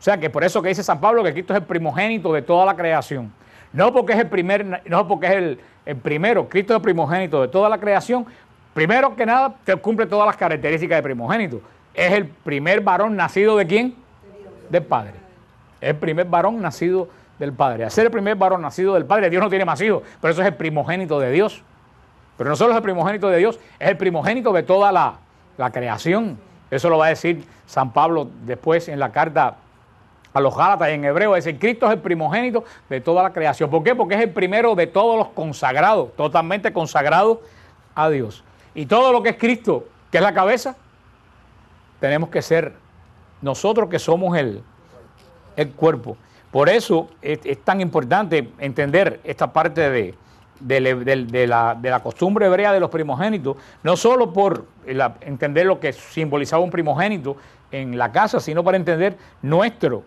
O sea que por eso que dice San Pablo que Cristo es el primogénito de toda la creación. No porque es el primer, no porque es el, primero, Cristo es el primogénito de toda la creación. Primero que nada, cumple todas las características de primogénito. Es el primer varón nacido de quién? Del Padre. Es el primer varón nacido del Padre. Al ser el primer varón nacido del Padre, Dios no tiene más hijos, pero eso es el primogénito de Dios. Pero no solo es el primogénito de Dios, es el primogénito de toda la, la creación. Eso lo va a decir San Pablo después en la carta a los Gálatas en hebreo, es decir, Cristo es el primogénito de toda la creación. ¿Por qué? Porque es el primero de todos los consagrados, totalmente consagrados a Dios. Y todo lo que es Cristo, que es la cabeza, tenemos que ser nosotros que somos el, el cuerpo. Por eso es, tan importante entender esta parte de, de, la, costumbre hebrea de los primogénitos, no solo por entender lo que simbolizaba un primogénito en la casa, sino para entender nuestro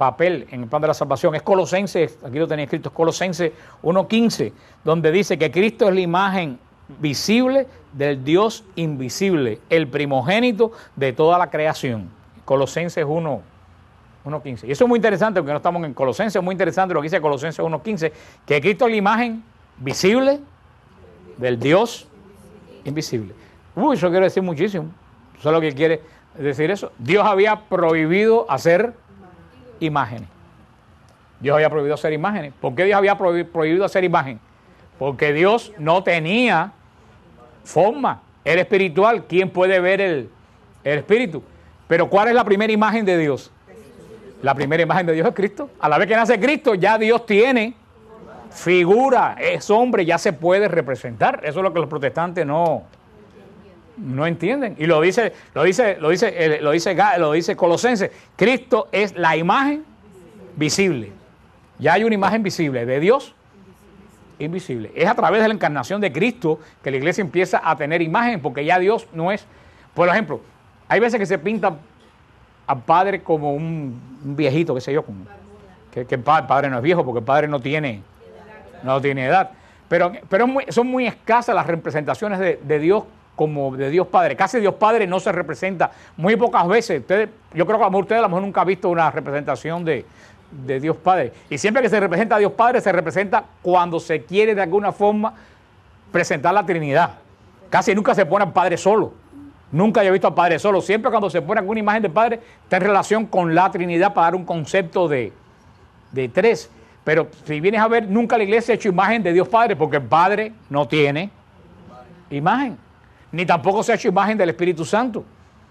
papel en el plan de la salvación. Es Colosenses, aquí lo tenía escrito, es Colosenses 1.15, donde dice que Cristo es la imagen visible del Dios invisible, el primogénito de toda la creación. Colosenses 1.15. Y eso es muy interesante, porque no estamos en Colosenses, es muy interesante lo que dice Colosenses 1.15, que Cristo es la imagen visible del Dios invisible. Uy, eso quiero decir muchísimo. es lo que quiere decir eso? Dios había prohibido hacer imágenes. Dios había prohibido hacer imágenes. ¿Por qué Dios había prohibido hacer imágenes? Porque Dios no tenía forma. El espiritual. ¿Quién puede ver el, el espíritu? Pero ¿cuál es la primera imagen de Dios? La primera imagen de Dios es Cristo. A la vez que nace Cristo, ya Dios tiene figura, es hombre, ya se puede representar. Eso es lo que los protestantes no, no entienden. Y lo dice, lo dice, lo dice, lo dice, lo dice Colosense. Cristo es la imagen visible. Ya hay una imagen visible de Dios invisible. Es a través de la encarnación de Cristo que la iglesia empieza a tener imagen, porque ya Dios no es. Por ejemplo, hay veces que se pinta al padre como un, viejito, qué sé yo, que, el padre no es viejo, porque el padre no tiene, no tiene edad. Pero, pero son muy escasas las representaciones de Dios como de Dios Padre. Casi Dios Padre no se representa muy pocas veces. yo creo que a ustedes a lo mejor nunca han visto una representación de, Dios Padre. Y siempre que se representa a Dios Padre, se representa cuando se quiere de alguna forma presentar la Trinidad. Casi nunca se pone al Padre solo. Nunca he visto al Padre solo. Siempre cuando se pone alguna imagen de Padre, está en relación con la Trinidad para dar un concepto de, de tres. Pero si vienes a ver, nunca la iglesia ha hecho imagen de Dios Padre, porque el Padre no tiene imagen ni tampoco se ha hecho imagen del Espíritu Santo.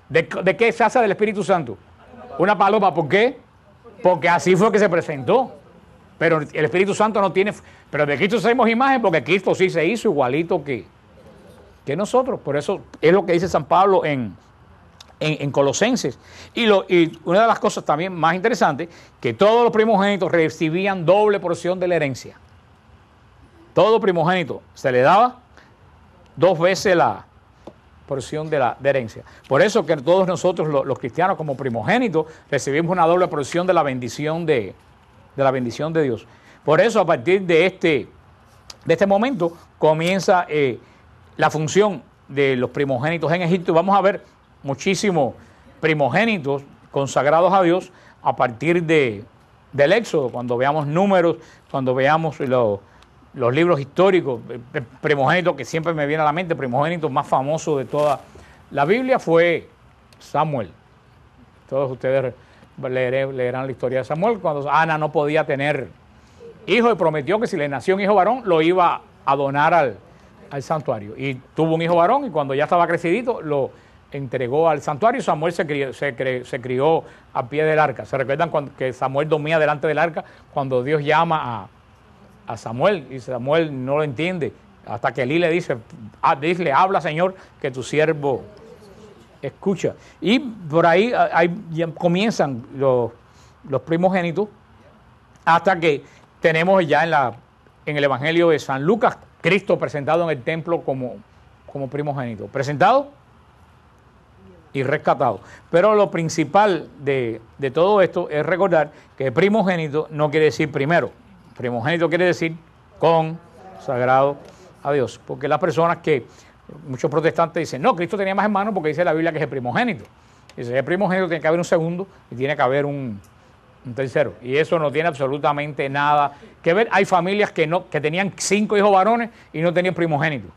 ¿De, qué se hace del Espíritu Santo? Una paloma, ¿por qué? Porque así fue que se presentó. Pero el Espíritu Santo no tiene... Pero de Cristo hacemos imagen porque Cristo sí se hizo igualito que, que nosotros. Por eso es lo que dice San Pablo en, Colosenses. Y, lo, y una de las cosas también más interesantes, que todos los primogénitos recibían doble porción de la herencia. Todo primogénito se le daba dos veces la, porción de la herencia. Por eso que todos nosotros, los, cristianos, como primogénitos, recibimos una doble porción de la bendición de, la bendición de Dios. Por eso, a partir de este, de este momento, comienza eh, la función de los primogénitos en Egipto. Vamos a ver muchísimos primogénitos consagrados a Dios a partir de, del Éxodo, cuando veamos números, cuando veamos los los libros históricos, eh, eh, primogénito, que siempre me viene a la mente, primogénito más famoso de toda la Biblia fue Samuel. Todos ustedes leerán la historia de Samuel cuando Ana no podía tener hijo y prometió que si le nació un hijo varón lo iba a donar al, santuario. Y tuvo un hijo varón y cuando ya estaba crecidito lo entregó al santuario y Samuel se crió, a pie del arca. ¿Se recuerdan que Samuel dormía delante del arca cuando Dios llama a a Samuel y Samuel no lo entiende. Hasta que Elí le dice, ah, dile, habla Señor, que tu siervo escucha. Y por ahí, comienzan los, primogénitos hasta que tenemos ya en, la, en el Evangelio de San Lucas Cristo presentado en el templo como, como primogénito. Presentado y rescatado. Pero lo principal de, de todo esto es recordar que primogénito no quiere decir primero. Primogénito quiere decir con, sagrado a Dios, porque las personas que, muchos protestantes dicen, no, Cristo tenía más hermanos porque dice la Biblia que es el primogénito. Y si el primogénito tiene que haber un segundo y tiene que haber un, tercero. Y eso no tiene absolutamente nada que ver. Hay familias que, no, que tenían cinco hijos varones y no tenían primogénito.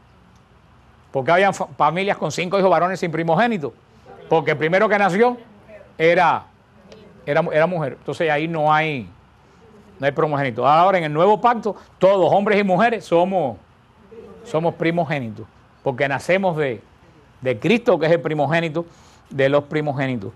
Porque había familias con cinco hijos varones sin primogénito. Porque el primero que nació era, era, era mujer. Entonces ahí no hay, no hay primogénito. Ahora en el nuevo pacto, todos, hombres y mujeres, somos, somos primogénitos, porque nacemos de, de Cristo, que es el primogénito de los primogénitos.